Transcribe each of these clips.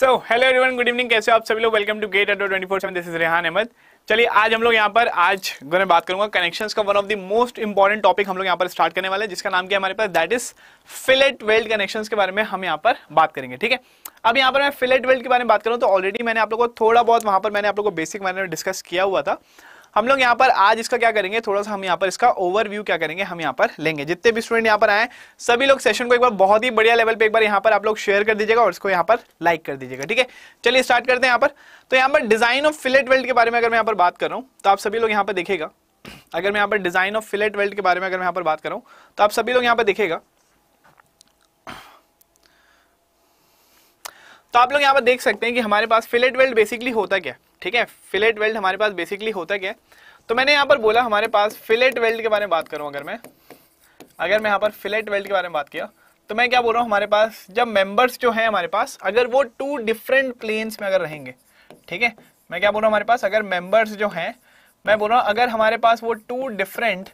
सो hello everyone good evening कैसे हो आप सभी लोग welcome to GATE Adda twenty four seven this is Rehan Ahmed चलिए आज हम लोग यहाँ पर आज मैं बात करूंगा कनेक्शंस का one of the most important topic हम लोग यहाँ पर स्टार्ट करने वाले हैं जिसका नाम क्या हमारे पास that is fillet weld connections के बारे में हम यहाँ पर बात करेंगे ठीक है अब यहाँ पर मैं फिलेट वेल्ड के बारे में बात करूँ तो ऑलरेडी मैंने आप लोगों को थोड़ा बहुत वहाँ पर मैंने आप लोग को बेसिक मैंने डिस्कस किया हुआ था हम लोग यहाँ पर आज इसका क्या करेंगे थोड़ा सा हम यहाँ पर इसका ओवरव्यू क्या करेंगे हम यहाँ पर लेंगे जितने भी स्टूडेंट यहाँ पर आए सभी लोग सेशन को एक बार बहुत ही बढ़िया लेवल पे एक बार यहाँ पर आप लोग शेयर कर दीजिएगा और इसको यहाँ पर लाइक कर दीजिएगा ठीक है चलिए स्टार्ट करते हैं यहाँ पर तो यहाँ पर डिजाइन ऑफ फिलेट वेल्ट के बारे में अगर मैं यहाँ पर बात कर रहा हूँ तो आप सभी लोग यहाँ पर देखेगा अगर मैं यहाँ पर डिजाइन ऑफ फिलेट वेल्ट के बारे में अगर मैं यहाँ पर बात करूँ तो आप सभी लोग यहाँ पर देखेगा तो आप लोग यहाँ पर देख सकते हैं कि हमारे पास फिलेट वेल्ट बेसिकली होता क्या ठीक है फिलेट वेल्ट हमारे पास बेसिकली होता क्या है तो मैंने यहां पर बोला हमारे पास फिलेट वेल्ट के बारे में बात करूं अगर मैं अगर मैं यहाँ पर फिलेट वेल्ट के बारे में बात किया तो मैं क्या बोल रहा हूँ हमारे पास जब मेंबर्स जो हैं हमारे पास अगर वो टू डिफरेंट प्लेन्स में अगर रहेंगे ठीक है मैं क्या बोल रहा हूँ हमारे पास अगर मेंबर्स जो हैं मैं बोल रहा हूँ अगर हमारे पास वो टू डिफरेंट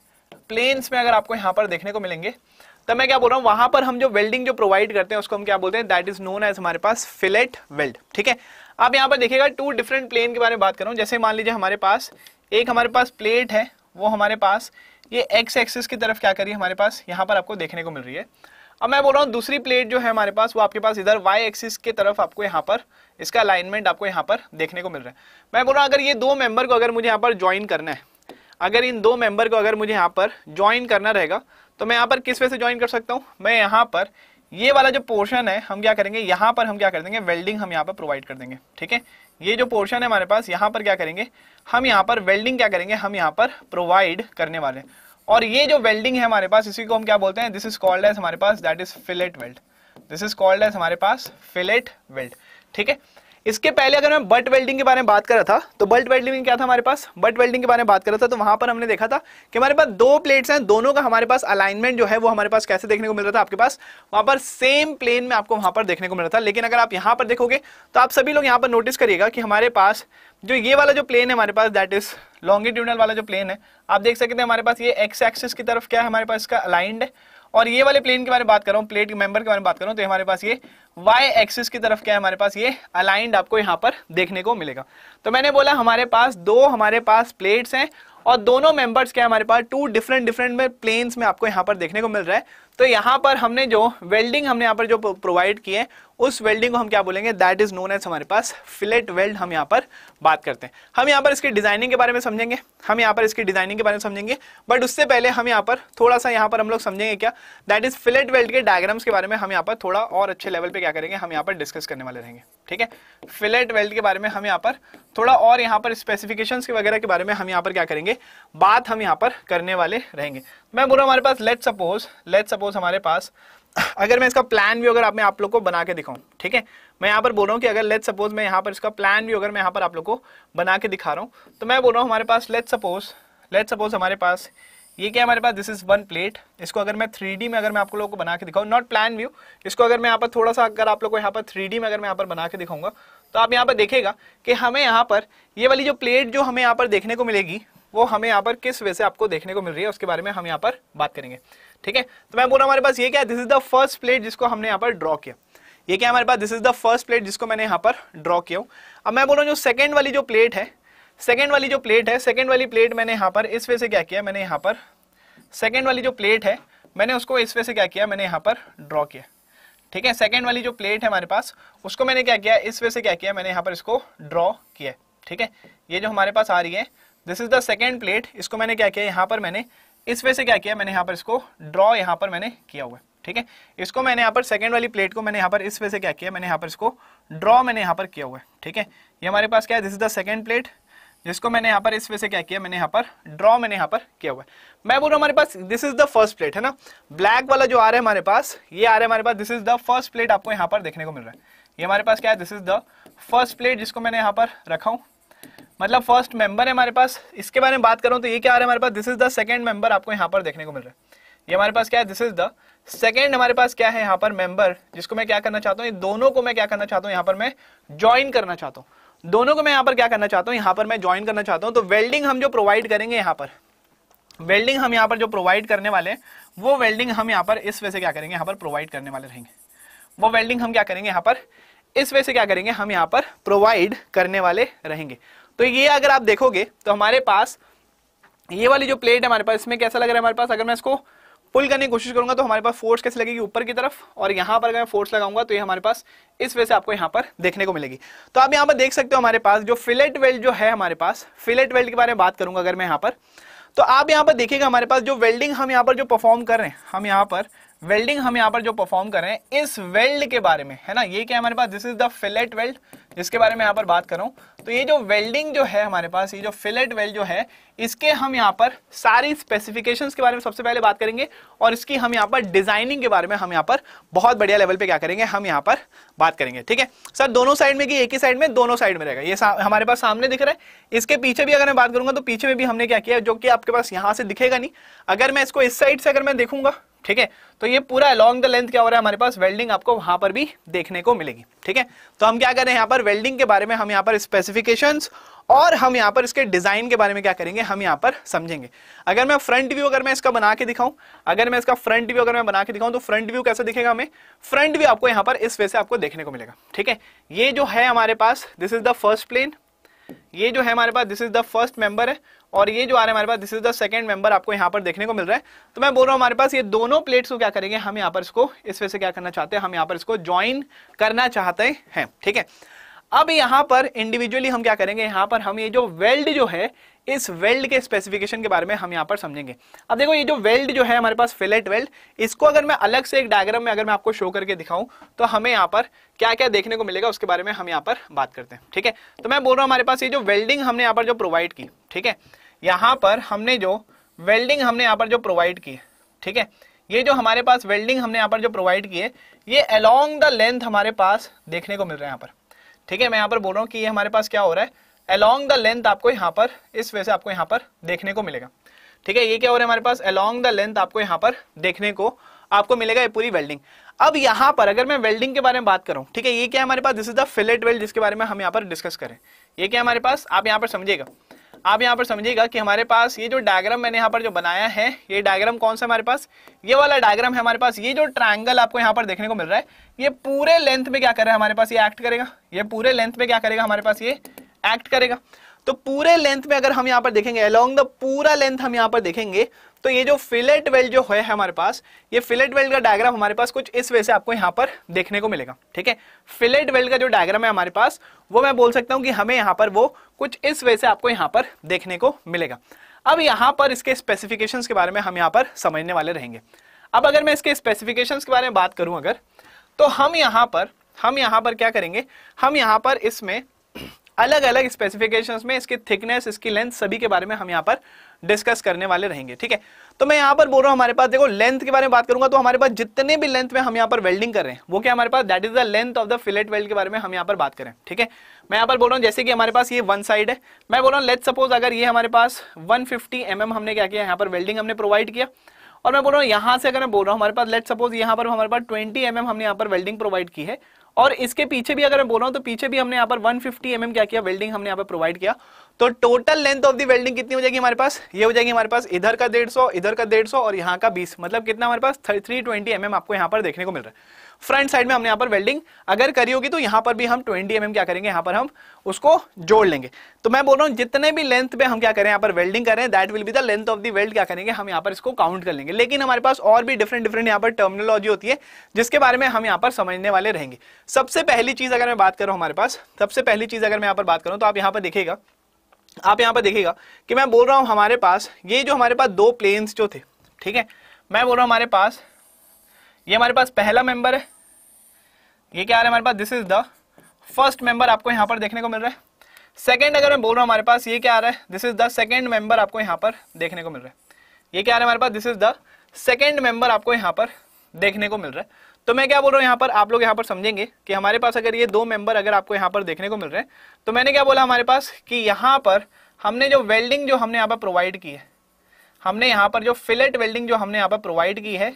प्लेन्स में अगर आपको यहाँ पर देखने को मिलेंगे तो मैं क्या बोल रहा हूँ वहां पर हम जो वेल्डिंग जो प्रोवाइड करते हैं उसको हम क्या बोलते हैं दैट इज नोन एज हमारे पास फिलेट वेल्ड ठीक है आप यहाँ पर देखिएगा टू डिफरेंट प्लेन के बारे में बात करूँ जैसे मान लीजिए हमारे पास एक हमारे पास प्लेट है वो हमारे पास ये एक्स एक्सिस की तरफ क्या करिए हमारे पास यहाँ पर आपको देखने को मिल रही है अब मैं बोल रहा हूँ दूसरी प्लेट जो है हमारे पास वो आपके पास इधर वाई एक्सिस के तरफ आपको यहाँ पर इसका अलाइनमेंट आपको यहाँ पर देखने को मिल रहा है मैं बोल रहा हूँ अगर ये दो मेंबर को अगर मुझे यहाँ पर ज्वाइन करना है अगर इन दो मेंबर को अगर मुझे यहाँ पर ज्वाइन करना रहेगा तो मैं यहाँ पर किस वे से ज्वाइन कर सकता हूँ मैं यहाँ पर ये वाला जो पोर्शन है हम क्या करेंगे यहां पर हम क्या कर देंगे वेल्डिंग हम यहाँ पर प्रोवाइड कर देंगे ठीक है ये जो पोर्शन है हमारे पास यहाँ पर क्या करेंगे हम यहाँ पर वेल्डिंग क्या करेंगे हम यहाँ पर प्रोवाइड करने वाले हैं और ये जो वेल्डिंग है हमारे पास इसी को हम क्या बोलते हैं दिस इज कॉल्ड एज हमारे पास that is fillet weld this is called as हमारे पास फिलेट वेल्ड ठीक है इसके पहले अगर मैं बट वेल्डिंग के बारे में बात कर रहा था तो बल्ट वेल्डिंग क्या था हमारे पास बट वेल्डिंग के बारे में बात कर रहा था तो वहां पर हमने देखा था कि हमारे पास दो प्लेट्स हैं दोनों का हमारे पास अलाइनमेंट जो है वो हमारे पास कैसे देखने को मिल रहा था आपके पास वहां पर सेम प्लेन में आपको वहां पर देखने को मिल रहा था लेकिन अगर आप यहाँ पर देखोगे तो आप सभी लोग यहाँ पर नोटिस करिएगा कि हमारे पास जो ये वाला जो प्लेन है हमारे पास दैट इज लॉन्गिट्यूडल वाला जो प्लेन है आप देख सकते हैं हमारे पास ये एक्स एक्सिस की तरफ क्या है हमारे पास इसका अलाइंड है और ये वाले प्लेन के बारे में बात कर रहा हूँ प्लेट के मेंबर के बारे में बात कर तो हमारे पास ये वाई एक्सिस की तरफ क्या है हमारे पास ये अलाइंड आपको यहाँ पर देखने को मिलेगा तो मैंने बोला हमारे पास दो हमारे पास प्लेट्स हैं और दोनों मेंबर्स क्या है हमारे पास टू डिफरेंट डिफरेंट में प्लेन्स में आपको यहाँ पर देखने को मिल रहा है तो यहाँ पर हमने जो वेल्डिंग हमने यहाँ पर जो प्रोवाइड की है उस वेल्डिंग को हम क्या बोलेंगे दैट इज नोन एज हमारे पास फिलेट वेल्ड हम यहाँ पर बात करते हैं हम यहाँ पर इसकी डिजाइनिंग के बारे में समझेंगे हम यहाँ पर इसके डिजाइनिंग के बारे में समझेंगे बट उससे पहले हम यहाँ पर थोड़ा सा यहाँ पर हम लोग समझेंगे क्या दैट इज फिलेट वेल्ड के डायग्राम्स के बारे में हम यहाँ पर थोड़ा और अच्छे लेवल पर क्या करेंगे हम यहाँ पर डिस्कस करने वाले रहेंगे ठीक है फिलेट वेल्ड के बारे में हम यहाँ पर थोड़ा और यहाँ पर स्पेसिफिकेशन के वगैरह के बारे में हम यहाँ पर क्या करेंगे बात हम यहाँ पर करने वाले रहेंगे मैं बोल रहा हूँ हमारे पास लेट सपोज लेट सपोज हमारे पास अगर मैं इसका प्लान भी अगर आप मैं आप लोग को बना के दिखाऊं ठीक है मैं यहाँ पर बोल रहा हूँ कि अगर लेट सपोज मैं यहाँ पर इसका प्लान भी अगर मैं यहाँ पर आप लोग को बना के दिखा रहा हूँ तो मैं बोल रहा हूँ हमारे पास लेट सपोज लेट सपोज हमारे पास ये क्या हमारे पास दिस इज वन प्लेट इसको अगर मैं थ्री में अगर मैं आप लोगों को बना के दिखाऊँ नॉट प्लान व्यू इसको अगर मैं यहाँ पर थोड़ा सा अगर आप लोग को यहाँ पर थ्री में अगर मैं यहाँ पर बना के दिखाऊंगा तो आप यहाँ पर देखेगा कि हमें यहाँ पर ये वाली जो प्लेट जो हमें यहाँ पर देखने को मिलेगी वो हमें यहाँ पर किस वजह से आपको देखने को मिल रही है उसके बारे में हम यहाँ पर बात करेंगे ठीक है तो मैं बोल रहा हूँ हमारे पास ये क्या this is the first plate जिसको हमने यहाँ पर ड्रॉ किया ये क्या हमारे पास this is the first plate जिसको मैंने यहाँ पर ड्रॉ किया हूँ अब मैं बोल रहा हूँ जो सेकेंड वाली जो प्लेट है सेकेंड वाली जो प्लेट है सेकेंड वाली प्लेट मैंने यहाँ पर इस वे से क्या किया मैंने यहाँ पर सेकेंड वाली जो प्लेट है मैंने उसको इस वे से क्या किया मैंने यहाँ पर ड्रॉ किया ठीक है सेकेंड वाली जो प्लेट है हमारे पास उसको मैंने क्या किया इस वे से क्या किया मैंने यहाँ पर इसको ड्रॉ किया ठीक है ये जो हमारे पास आ रही है this is the second plate इसको मैंने क्या किया यहाँ पर मैंने इस वजह से क्या किया मैंने यहाँ पर इसको ड्रॉ यहाँ पर मैंने किया हुआ ठीक है इसको मैंने यहाँ पर सेकेंड वाली प्लेट को मैंने यहाँ पर इस वजह से क्या किया मैंने यहाँ पर इसको ड्रॉ मैंने यहाँ पर किया हुआ है ठीक है ये हमारे पास क्या है this is the second plate जिसको मैंने यहाँ पर इस वजह से क्या किया मैंने यहाँ पर ड्रॉ मैंने यहाँ पर किया हुआ है मैं बोल रहा हूँ हमारे पास this is the first plate है ना ब्लैक वाला जो आ रहा है हमारे पास ये आ रहा है हमारे पास this is the first plate आपको यहाँ पर देखने को मिल रहा है ये हमारे पास क्या है this is the first plate जिसको मैंने यहाँ पर रखा हूँ मतलब फर्स्ट मेंबर है हमारे पास इसके बारे में बात करूं तो ये क्या आ रहा है हमारे पास this is the second member आपको यहाँ पर देखने को मिल रहा है ये हमारे पास क्या है दिस इज द सेकेंड हमारे पास क्या है यहाँ पर मेंबर जिसको मैं क्या करना चाहता हूँ दोनों को मैं क्या करना चाहता हूँ यहाँ पर मैं ज्वाइन करना चाहता हूँ दोनों को मैं यहाँ पर क्या करना चाहता हूँ यहाँ पर मैं ज्वाइन करना चाहता हूँ तो वेल्डिंग हम जो प्रोवाइड करेंगे यहाँ पर वेल्डिंग हम यहाँ पर जो प्रोवाइड करने वाले हैं वो वेल्डिंग हम यहाँ पर इस वे से क्या करेंगे यहाँ पर प्रोवाइड करने वाले रहेंगे वो वेल्डिंग हम क्या करेंगे यहाँ पर इस वे से क्या करेंगे हम यहाँ पर प्रोवाइड करने वाले रहेंगे तो ये अगर आप देखोगे तो हमारे पास ये वाली जो प्लेट है हमारे पास इसमें कैसा लग रहा है हमारे पास अगर मैं इसको पुल करने की कोशिश करूंगा तो हमारे पास फोर्स कैसे लगेगी ऊपर की तरफ और यहाँ पर अगर मैं फोर्स लगाऊंगा तो ये हमारे पास इस वजह से आपको यहाँ पर देखने को मिलेगी तो आप यहाँ पर देख सकते हो हमारे पास जो फिलेट वेल्ड जो है हमारे पास फिलेट वेल्ड के बारे में बात करूंगा अगर मैं यहाँ पर तो आप यहाँ पर देखिएगा हमारे पास जो वेल्डिंग हम यहाँ पर जो परफॉर्म कर रहे हैं हम यहाँ पर वेल्डिंग हम यहाँ पर जो परफॉर्म कर रहे हैं इस वेल्ड के बारे में है ना ये क्या हमारे पास this is the fillet weld जिसके बारे में यहाँ पर बात कर रहा हूँ तो ये जो वेल्डिंग जो है हमारे पास ये जो फिलेट वेल्ड जो है इसके हम यहाँ पर सारी स्पेसिफिकेशन के बारे में सबसे पहले बात करेंगे और इसकी हम यहाँ पर डिजाइनिंग के बारे में हम यहाँ पर बहुत बढ़िया लेवल पे क्या करेंगे हम यहाँ पर बात करेंगे ठीक है सर दोनों साइड में कि एक ही साइड में दोनों साइड में रहेगा ये हमारे पास सामने दिख रहा है इसके पीछे भी अगर मैं बात करूंगा तो पीछे में भी हमने क्या किया जो कि आपके पास यहाँ से दिखेगा नहीं अगर मैं इसको इस साइड से अगर मैं देखूंगा ठीक है तो ये पूरा अलॉन्ग द लेंथ क्या हो रहा है हमारे पास वेल्डिंग आपको वहां पर भी देखने को मिलेगी ठीक है तो हम क्या करें यहां यहाँ पर वेल्डिंग के बारे में हम यहाँ पर स्पेसिफिकेशन और हम यहाँ पर इसके डिजाइन के बारे में क्या करेंगे हम यहाँ पर समझेंगे अगर मैं फ्रंट व्यू अगर मैं इसका बना के दिखाऊं अगर मैं इसका फ्रंट व्यू अगर मैं बना के दिखाऊं तो फ्रंट व्यू कैसे दिखेगा हमें फ्रंट व्यू आपको यहाँ पर इस वे से आपको देखने को मिलेगा ठीक है ये जो है हमारे पास this is the first plane ये जो है हमारे पास this is the first member है और ये जो आ रहे हैं हमारे पास this is the second member आपको यहाँ पर देखने को मिल रहा है तो मैं बोल रहा हूँ हमारे पास ये दोनों प्लेट्स को क्या करेंगे हम यहाँ पर इसको इस वजह से क्या करना चाहते हैं हम यहाँ पर इसको ज्वाइन करना चाहते हैं ठीक है अब यहां पर इंडिविजुअली हम क्या करेंगे यहां पर हम ये जो वेल्ड जो है इस वेल्ड के स्पेसिफिकेशन के बारे में हम यहाँ पर समझेंगे अब देखो ये जो वेल्ड जो है हमारे पास फिलेट वेल्ड इसको अगर मैं अलग से एक डायग्राम में अगर मैं आपको शो करके दिखाऊं तो हमें यहाँ पर क्या क्या देखने को मिलेगा उसके बारे में हम यहाँ पर बात करते हैं ठीक है तो मैं बोल रहा हूँ हमारे पास ये जो वेल्डिंग हमने यहाँ पर जो प्रोवाइड की ठीक है यहां पर हमने जो वेल्डिंग हमने यहाँ पर जो प्रोवाइड की ठीक है ये जो हमारे पास वेल्डिंग हमने यहाँ पर जो प्रोवाइड की है ये अलोंग द लेंथ हमारे पास देखने को मिल रहा है यहाँ पर ठीक है मैं यहाँ पर बोल रहा हूँ कि ये हमारे पास क्या हो रहा है अलॉन्ग द लेंथ आपको यहाँ पर इस वजह से आपको यहाँ पर देखने को मिलेगा ठीक है ये क्या हो रहा है हमारे पास अलॉन्ग द लेंथ आपको यहाँ पर देखने को आपको मिलेगा ये पूरी वेल्डिंग अब यहाँ पर अगर मैं वेल्डिंग के बारे में बात करूँ ठीक है ये क्या हमारे पास this is the fillet weld जिसके बारे में हम यहाँ पर डिस्कस करें ये क्या हमारे पास आप यहाँ पर समझिएगा आप यहाँ पर समझिएगा कि हमारे पास ये जो डायग्राम मैंने यहाँ पर जो बनाया है ये डायग्राम कौन सा हमारे पास ये वाला डायग्राम है हमारे पास ये जो ट्रायंगल आपको यहाँ पर देखने को मिल रहा है ये पूरे लेंथ में क्या कर रहा है हमारे पास ये एक्ट करेगा ये पूरे लेंथ में क्या करेगा हमारे पास ये एक्ट करेगा तो पूरे लेंथ में अगर हम यहाँ पर देखेंगे अलोंग द पूरा लेंथ हम यहाँ पर देखेंगे तो ये जो फिलेट वेल जो है हमारे पास ये फिलेट वेल का डायग्राम हमारे पास कुछ इस वजह से आपको यहाँ पर देखने को मिलेगा ठीक है फिलेट वेल का जो डायग्राम है हमारे पास वो मैं बोल सकता हूँ कि हमें यहाँ पर वो कुछ इस वजह से आपको यहाँ पर देखने को मिलेगा अब यहाँ पर इसके स्पेसिफिकेशन के बारे में हम यहाँ पर समझने वाले रहेंगे अब अगर मैं इसके स्पेसिफिकेशन के बारे में बात करूँ अगर तो हम यहाँ पर हम यहाँ पर क्या करेंगे हम यहाँ पर इसमें अलग अलग स्पेसिफिकेशंस में इसकी थिकनेस इसकी लेंथ सभी के बारे में हम यहाँ पर डिस्कस करने वाले रहेंगे ठीक है तो मैं यहाँ पर बोल रहा हूं हमारे पास देखो लेंथ के बारे में बात करूंगा तो हमारे पास जितने भी लेंथ में हम यहाँ पर वेल्डिंग कर रहे हैं वो क्या हमारे पास that is the length of the fillet weld के बारे में हम यहाँ पर बात करें ठीक है मैं यहाँ पर बोल रहा हूँ जैसे कि हमारे पास ये वन साइड है मैं बोल रहा हूँ लेट सपोज अगर ये हमारे पास वन फिफ्टी mm हमने क्या किया यहाँ पर वेल्डिंग हमने प्रोवाइड किया और मैं बोल रहा हूँ यहाँ से अगर मैं बोल रहा हूँ हमारे पास लेट सपोज यहाँ पर हमारे पास ट्वेंटी एम mm हमने यहाँ पर वेल्डिंग प्रोवाइड की है और इसके पीछे भी अगर मैं बोल रहा हूँ तो पीछे भी हमने यहाँ पर 150 फिफ्टी mm क्या किया वेल्डिंग हमने यहाँ पर प्रोवाइड किया तो total length of the welding कितनी हो जाएगी हमारे पास ये हो जाएगी हमारे पास इधर का 150 इधर का 150 और यहाँ का 20 मतलब कितना हमारे पास 320 ट्वेंटी mm आपको यहाँ पर देखने को मिल रहा है फ्रंट साइड में हमने यहाँ पर वेल्डिंग अगर करी होगी तो यहां पर भी हम 20 एम mm क्या करेंगे यहां पर हम उसको जोड़ लेंगे तो मैं बोल रहा हूं जितने भी लेंथ पे हम क्या करें यहां पर वेल्डिंग करें that will be the length of the weld क्या करेंगे हम यहाँ पर इसको काउंट कर लेंगे लेकिन हमारे पास और भी डिफरेंट डिफरेंट यहाँ पर टर्मिनोलॉजी होती है जिसके बारे में हम यहाँ पर समझने वाले रहेंगे सबसे पहली चीज अगर मैं बात करूं हमारे पास सबसे पहली चीज अगर मैं यहाँ पर बात करूँ तो आप यहाँ पर देखिएगा आप यहाँ पर देखिएगा कि मैं बोल रहा हूँ हमारे पास ये जो हमारे पास दो प्लेन्स जो थे ठीक है मैं बोल रहा हूँ हमारे पास ये हमारे पास पहला मेंबर है ये क्या आ रहा है हमारे पास this is the first member आपको यहाँ पर देखने को मिल रहा है सेकेंड अगर मैं बोल रहा हूँ हमारे पास ये क्या आ रहा है this is the second member आपको यहाँ पर देखने को मिल रहा है ये क्या आ रहा है हमारे पास this is the second member आपको यहाँ पर देखने को मिल रहा है तो मैं क्या बोल रहा हूँ यहाँ पर आप लोग यहाँ पर समझेंगे कि हमारे पास अगर ये दो मेंबर अगर आपको यहाँ पर देखने को मिल रहे हैं तो मैंने क्या बोला हमारे पास कि यहाँ पर हमने जो वेल्डिंग जो हमने यहाँ पर प्रोवाइड की है हमने यहाँ पर जो फिलेट वेल्डिंग जो हमने यहाँ पर प्रोवाइड की है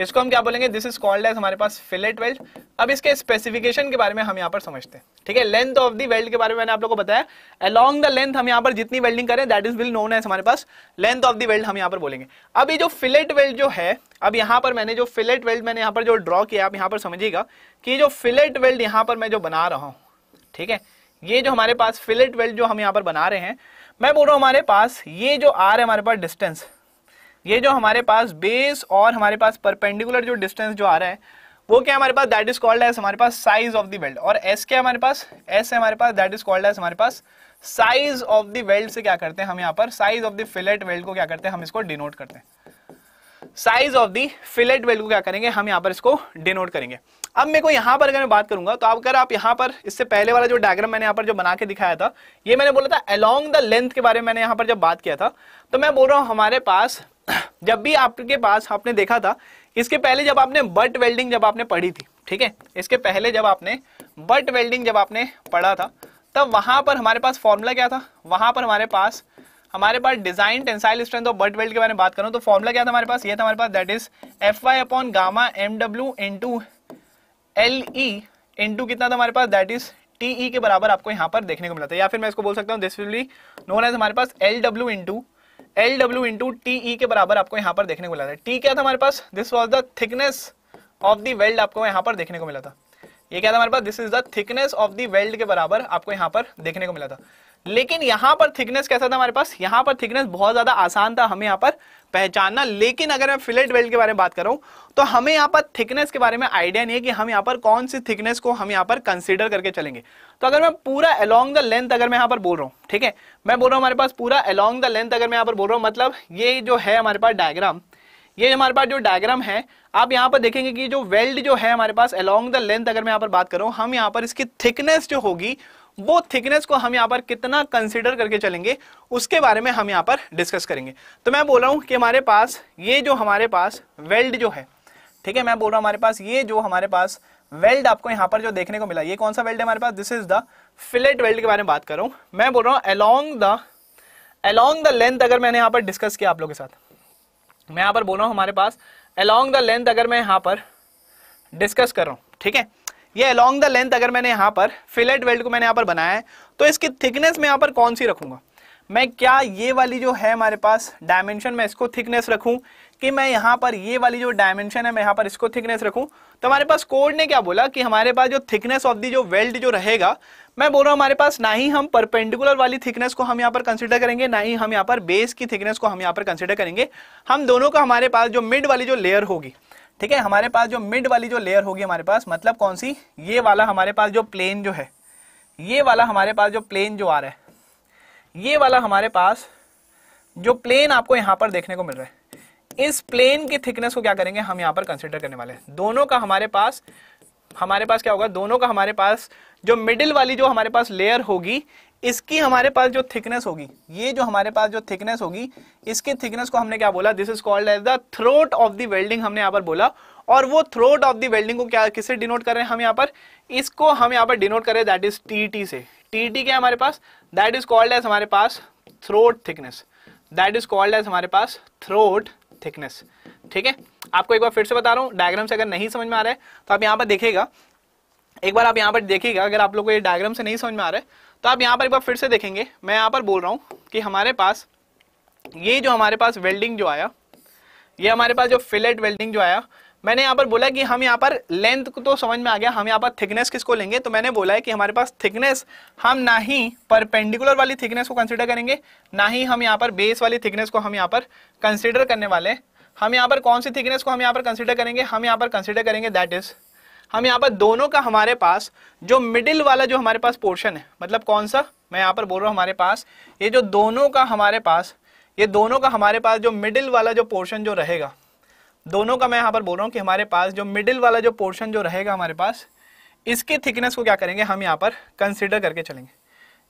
इसको हम क्या बोलेंगे दिस इज कॉल्ड एज हमारे पास फिलेट वेल्ड अब इसके स्पेसिफिकेशन के बारे में हम यहाँ पर समझते हैं ठीक है लेंथ ऑफ दी वेल्ड के बारे में मैंने आप लोगों को बताया अलॉन्ग द लेंथ हम यहाँ पर जितनी वेल्डिंग करें that is well known as हमारे पास लेंथ ऑफ दी वेल्ड हम यहाँ पर बोलेंगे अब ये जो फिलेट वेल्ड जो है अब यहाँ पर मैंने जो फिलेट वेल्ड मैंने यहाँ पर जो ड्रॉ किया आप यहाँ पर समझिएगा कि जो फिलेट वेल्ड यहाँ पर मैं जो बना रहा हूँ ठीक है ये जो हमारे पास फिलेट वेल्ड जो हम यहाँ पर बना रहे हैं मैं बोल रहा हूँ हमारे पास ये जो आ रहा है हमारे पास डिस्टेंस ये जो हमारे पास बेस और हमारे पास परपेंडिकुलर जो डिस्टेंस जो आ रहा है वो क्या हमारे पास दैट इज कॉल्ड एस हमारे पास साइज ऑफ द वेल्ड और एस क्या हमारे पास एस है हमारे पास दैट इज कॉल्ड एस हमारे पास साइज ऑफ द वेल्ड से क्या करते हैं हम यहाँ पर size of the fillet weld को क्या करते हैं हम इसको डिनोट करते हैं size of the fillet weld को क्या करेंगे हम यहाँ पर इसको डिनोट करेंगे अब मेरे को यहाँ पर अगर मैं बात करूंगा तो अगर आप यहाँ पर इससे पहले वाला जो डायग्राम मैंने यहाँ पर जो बना के दिखाया था ये मैंने बोला था अलोंग द लेंथ के बारे में मैंने यहाँ पर जब बात किया था तो मैं बोल रहा हूँ हमारे पास जब भी आपके पास आपने देखा था इसके पहले जब आपने बट वेल्डिंग जब आपने पढ़ी थी ठीक है इसके पहले जब आपने बट वेल्डिंग जब आपने पढ़ा था तब वहां पर हमारे पास फॉर्मूला क्या था वहां पर हमारे पास हमारे पास डिजाइन टेंसाइल स्ट्रेंथ और बट वेल्ड के बारे में बात करूं तो फॉर्मूला क्या था हमारे पास ये था हमारे पास that is F Y upon gamma M W two L E two कितना था हमारे पास दैट इज टी ई के बराबर आपको यहां पर देखने को मिला था या फिर मैं इसको बोल सकता हूँ this will be known as हमारे पास L W into L W into T E के बराबर आपको यहां पर देखने को मिला था टी क्या था हमारे पास this was the thickness of the weld आपको यहां पर देखने को मिला था ये क्या था हमारे पास this is the thickness of the weld के बराबर आपको यहां पर देखने को मिला था लेकिन यहां पर थिकनेस कैसा था हमारे पास यहां पर थिकनेस बहुत ज्यादा आसान था हमें यहां पर पहचानना लेकिन अगर मैं फिलेट वेल्ड के बारे में बात करूं तो हमें यहां पर थिकनेस के बारे में आइडिया नहीं है कि हम यहां पर कौन सी थिकनेस को हम यहां पर कंसिडर करके चलेंगे तो अगर मैं पूरा अलोंग द लेंथ अगर मैं यहां पर बोल रहा हूं ठीक है मैं बोल रहा हूँ हमारे पास पूरा अलॉन्ग द लेंथ अगर मैं यहाँ पर बोल रहा हूँ मतलब ये जो है हमारे पास डायग्राम ये हमारे पास जो डायग्राम है आप यहाँ पर देखेंगे कि जो वेल्ड जो है हमारे पास अलॉन्ग द लेंथ अगर मैं यहाँ पर बात करूँ हम यहाँ पर इसकी थिकनेस जो होगी वो थिकनेस को हम यहाँ पर कितना कंसिडर करके चलेंगे उसके बारे में हम यहाँ पर डिस्कस करेंगे तो मैं बोल रहा हूँ कि हमारे पास ये जो हमारे पास वेल्ड जो है ठीक है मैं बोल रहा हूँ हमारे पास ये जो हमारे पास वेल्ड आपको यहां पर जो देखने को मिला ये कौन सा वेल्ड है हमारे पास this is the fillet weld के बारे में बात कर रहा हूँ मैं बोल रहा हूं along the along the length अगर मैंने यहां पर डिस्कस किया आप लोगों के साथ मैं यहां पर बोल रहा हूं हमारे पास अलोंग द लेंथ अगर मैं यहां पर डिस्कस कर रहा हूं ठीक है ये अलोंग द लेंथ अगर मैंने यहां पर फिलेट वेल्ड को मैंने यहां पर बनाया है तो इसकी थिकनेस में यहां पर कौन सी रखूंगा मैं क्या ये वाली जो है हमारे पास डायमेंशन में इसको थिकनेस रखूं कि मैं यहां पर ये वाली जो डायमेंशन है मैं यहां पर इसको थिकनेस रखूं तो हमारे पास कोड ने क्या बोला कि हमारे पास जो थिकनेस ऑफ दी जो वेल्ड जो रहेगा मैं बोल रहा हूँ हमारे पास ना ही हम परपेंडिकुलर वाली थिकनेस को हम यहाँ पर कंसिडर करेंगे ना ही हम यहाँ पर बेस की थिकनेस को हम यहाँ पर कंसिडर करेंगे हम दोनों का हमारे पास जो मिड वाली जो लेयर होगी ठीक है हमारे पास जो मिड वाली जो लेयर होगी हमारे पास मतलब कौन सी ये वाला हमारे पास जो प्लेन जो है ये वाला हमारे पास जो प्लेन जो आ रहा है ये वाला हमारे पास जो प्लेन आपको यहाँ पर देखने को मिल रहा है इस प्लेन की थिकनेस को क्या करेंगे हम यहाँ पर कंसिडर करने वाले हैं दोनों का हमारे पास हमारे पास क्या होगा दोनों का हमारे पास जो मिडिल वाली जो हमारे पास लेयर होगी इसकी हमारे पास जो थिकनेस होगी ये जो हमारे पास जो थिकनेस होगी इसकी थिकनेस को हमने क्या बोला this is called as the throat of the welding हमने यहां पर बोला और वो थ्रोट ऑफ द वेल्डिंग को क्या किससे डिनोट कर रहे हैं हम यहाँ पर इसको हम यहाँ पर डिनोट कर रहे हैं दैट इज टी टी से टी टी क्या हमारे पास दैट इज कॉल्ड एज हमारे पास throat thickness that is called as हमारे पास थ्रोट थिकनेस ठीक है आपको एक बार फिर से बता रहा हूँ डायग्राम से अगर नहीं समझ में आ रहा है तो आप यहाँ पर देखेगा एक बार आप यहाँ पर देखिएगा अगर आप लोग को ये डायग्राम से नहीं समझ में आ रहा है तो आप यहाँ पर एक बार फिर से देखेंगे मैं यहाँ पर बोल रहा हूँ कि हमारे पास ये जो हमारे पास वेल्डिंग जो आया ये हमारे पास जो फिलेट वेल्डिंग जो आया मैंने यहाँ पर बोला कि हम यहाँ पर लेंथ को तो समझ में आ गया हम यहाँ पर थिकनेस किसको लेंगे तो मैंने बोला है कि हमारे पास थिकनेस हम ना ही परपेंडिकुलर वाली थिकनेस को कंसिडर करेंगे ना ही हम यहाँ पर बेस वाली थिकनेस को हम यहाँ पर कंसिडर करने वाले हम यहाँ पर कौन सी थिकनेस को हम यहाँ पर कंसिडर करेंगे हम यहाँ पर कंसिडर करेंगे दैट इज हम यहाँ पर दोनों का हमारे पास जो मिडिल वाला जो हमारे पास पोर्शन है मतलब कौन सा मैं यहाँ पर बोल रहा हूँ हमारे पास ये जो दोनों का हमारे पास ये दोनों का हमारे पास जो मिडिल वाला जो पोर्शन जो रहेगा दोनों का मैं यहाँ पर बोल रहा हूँ कि हमारे पास जो मिडिल वाला जो पोर्शन जो रहेगा हमारे पास इसकी थिकनेस को क्या करेंगे हम यहाँ पर कंसिडर करके चलेंगे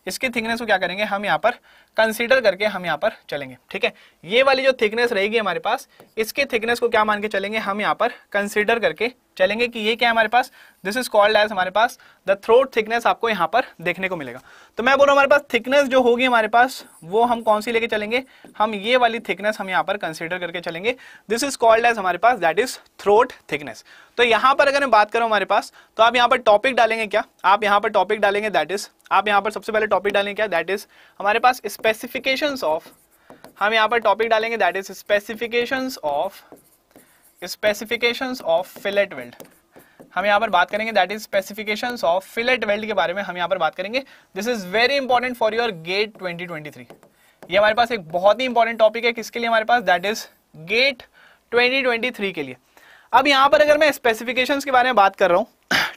इसकी थिकनेस को क्या करेंगे हम यहाँ पर कंसीडर करके हम यहाँ पर चलेंगे ठीक है ये वाली जो थिकनेस रहेगी हमारे पास इसके थिकनेस को क्या मान के चलेंगे हम यहाँ पर कंसीडर करके चलेंगे कि ये क्या है हमारे पास दिस इज कॉल्ड एज हमारे पास द थ्रोट थिकनेस आपको यहाँ पर देखने को मिलेगा तो मैं बोल रहा हूँ हमारे पास थिकनेस जो होगी हमारे पास वो हम कौन सी लेके चलेंगे हम ये वाली थिकनेस हम यहाँ पर कंसिडर करके चलेंगे दिस इज कॉल्ड एज हमारे पास दैट इज थ्रोट थिकनेस तो यहाँ पर अगर मैं बात करूँ हमारे पास तो आप यहाँ पर टॉपिक डालेंगे क्या आप यहाँ पर टॉपिक डालेंगे दैट इज आप यहाँ पर सबसे पहले टॉपिक डालेंगे क्या दैट इज हमारे पास स्पेसिफिकेशंस ऑफ हम यहाँ पर टॉपिक डालेंगे that is specifications of specifications of fillet weld हम यहाँ पर बात करेंगे that is specification of fillet weld के बारे में हम यहाँ पर बात करेंगे this is very important for your GATE 2023 ये हमारे पास एक बहुत ही इंपॉर्टेंट टॉपिक है किसके लिए हमारे पास दैट इज गेट 2023 के लिए अब यहाँ पर अगर मैं स्पेसिफिकेशन के बारे में बात कर रहा हूँ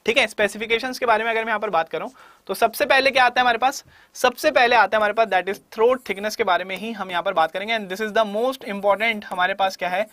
ठीक है स्पेसिफिकेशन के बारे में अगर मैं यहाँ पर बात करूँ तो सबसे पहले क्या आता है हमारे पास सबसे पहले आता है हमारे पास दैट इज थ्रोट थिकनेस के बारे में ही हम यहाँ पर बात करेंगे and this is the most important हमारे पास क्या है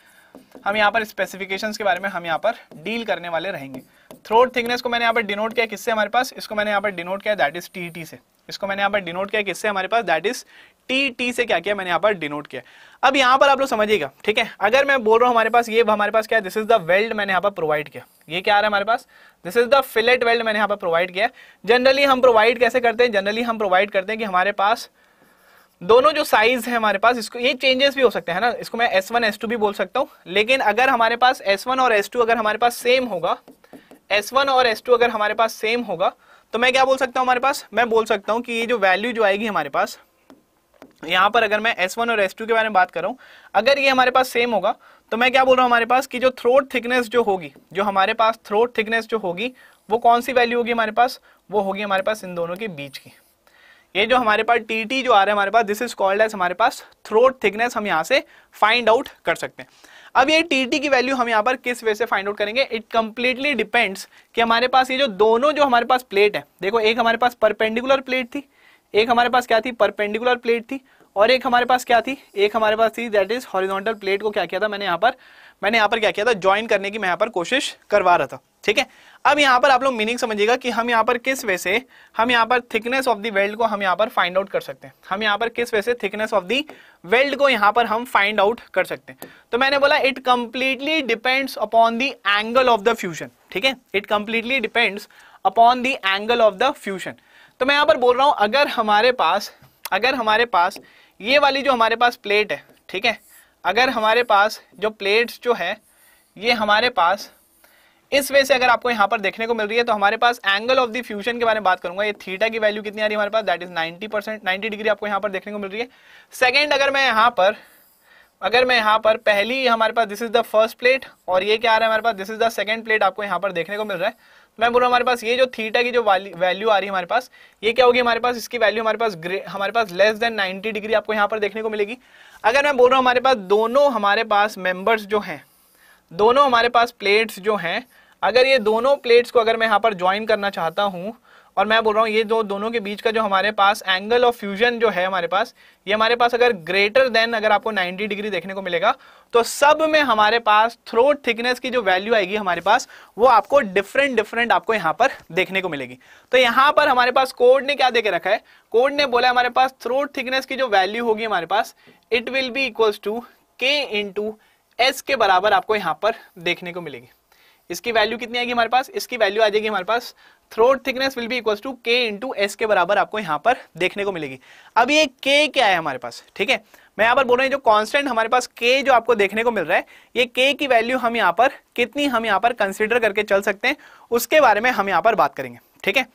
हम यहाँ पर स्पेसिफिकेशंस के बारे में हम यहाँ पर डील करने वाले रहेंगे थ्रोट थिकनेस को मैंने यहाँ पर डिनोट किया किससे हमारे पास इसको मैंने यहाँ पर डिनोट किया दैट इज टी से इसको मैंने यहाँ पर डिनोट किया किससे हमारे पास दैट इज टी टी से क्या किया मैंने यहाँ पर डिनोट किया अब यहाँ पर आप लोग समझिएगा ठीक है अगर मैं बोल रहा हूँ हमारे पास ये हमारे पास क्या है दिस इज द वेल्ड मैंने यहाँ पर प्रोवाइड किया ये क्या आ रहा है हमारे पास this is the fillet weld मैंने यहाँ पर प्रोवाइड किया जनरली हम प्रोवाइड कैसे करते हैं जनरली हम प्रोवाइड करते हैं कि हमारे पास दोनों जो साइज है हमारे पास इसको ये चेंजेस भी हो सकते हैं ना इसको मैं एस वन भी बोल सकता हूँ लेकिन अगर हमारे पास एस और एस अगर हमारे पास सेम होगा एस और एस अगर हमारे पास सेम होगा तो मैं क्या बोल सकता हूँ हमारे पास मैं बोल सकता हूँ कि ये जो वैल्यू जो आएगी हमारे पास यहाँ पर अगर मैं S1 और S2 के बारे में बात कर रहा हूं अगर ये हमारे पास सेम होगा तो मैं क्या बोल रहा हूँ हमारे पास कि जो थ्रोट थिकनेस जो होगी जो हमारे पास थ्रोट थिकनेस जो होगी वो कौन सी वैल्यू होगी हमारे पास वो होगी हमारे पास इन दोनों के बीच की ये जो हमारे पास टी टी जो आ रहा है हमारे पास दिस इज कॉल्ड एज हमारे पास थ्रोट थिकनेस हम यहाँ से फाइंड आउट कर सकते हैं अब ये टी टी की वैल्यू हम यहाँ पर किस वे से फाइंड आउट करेंगे इट कम्प्लीटली डिपेंड्स कि हमारे पास ये जो दोनों जो हमारे पास प्लेट है देखो एक हमारे पास परपेंडिकुलर प्लेट थी एक हमारे पास क्या थी परपेंडिकुलर प्लेट थी और एक हमारे पास क्या थी एक हमारे पास थी दैट इज हॉरिजॉन्टल प्लेट को क्या किया था मैंने यहाँ पर मैंने यहाँ पर क्या किया था ज्वाइन करने की मैं यहाँ पर कोशिश करवा रहा था ठीक है अब यहाँ पर आप लोग मीनिंग समझिएगा कि हम यहाँ पर किस वे से हम यहाँ पर थिकनेस ऑफ दी वेल्ड को हम यहाँ पर फाइंड आउट कर सकते हैं हम यहाँ पर किस वे से थिकनेस ऑफ दी वेल्ड को यहाँ पर हम फाइंड आउट कर सकते हैं तो मैंने बोला it completely depends upon the angle of the fusion ठीक है it completely depends upon the angle of the fusion तो मैं यहाँ पर बोल रहा हूँ अगर हमारे पास अगर हमारे पास ये वाली जो हमारे पास प्लेट है ठीक है अगर हमारे पास जो प्लेट्स जो है ये हमारे पास इस वे से अगर आपको यहाँ पर देखने को मिल रही है तो हमारे पास एंगल ऑफ द फ्यूजन के बारे में बात करूंगा ये थीटा की वैल्यू कितनी आ रही है हमारे पास that is 90 percent ninety degree आपको यहाँ पर देखने को मिल रही है सेकेंड अगर मैं यहाँ पर अगर मैं यहाँ पर पहली हमारे पास this is the first plate और ये क्या आ रहा है हमारे पास this is the second plate आपको यहाँ पर देखने को मिल रहा है मैं बोल रहा हूँ हमारे पास ये जो थीटा की जो वैल्यू आ रही है हमारे पास ये क्या होगी हमारे पास इसकी वैल्यू हमारे पास हमारे पास लेस देन 90 डिग्री आपको यहाँ पर देखने को मिलेगी अगर मैं बोल रहा हूँ हमारे पास दोनों हमारे पास मेंबर्स जो हैं दोनों हमारे पास प्लेट्स जो हैं अगर ये दोनों प्लेट्स को अगर मैं यहाँ पर ज्वाइन करना चाहता हूँ और मैं बोल रहा हूँ ये दो दोनों के बीच का जो हमारे पास एंगल ऑफ फ्यूजन जो है हमारे पास ये हमारे पास अगर ग्रेटर देन अगर आपको 90 डिग्री देखने को मिलेगा तो सब में हमारे पास थ्रोट थिकनेस की जो वैल्यू आएगी हमारे पास वो आपको डिफरेंट डिफरेंट आपको यहाँ पर देखने को मिलेगी तो यहाँ पर हमारे पास कोड ने क्या दे के रखा है कोड ने बोला हमारे पास थ्रोट थिकनेस की जो वैल्यू होगी हमारे पास it will be equals to K in S के बराबर आपको यहाँ पर देखने को मिलेगी इसकी वैल्यू कितनी आएगी हमारे पास इसकी वैल्यू आ जाएगी हमारे पास throat thickness will be equal to K into S के बराबर आपको यहां पर देखने को मिलेगी अब ये के क्या है हमारे पास ठीक है मैं यहां पर बोल रहा हूं जो कांस्टेंट हमारे पास के जो आपको देखने को मिल रहा है ये के की वैल्यू हम यहाँ पर कितनी हम यहाँ पर कंसिडर करके चल सकते हैं उसके बारे में हम यहाँ पर बात करेंगे ठीक है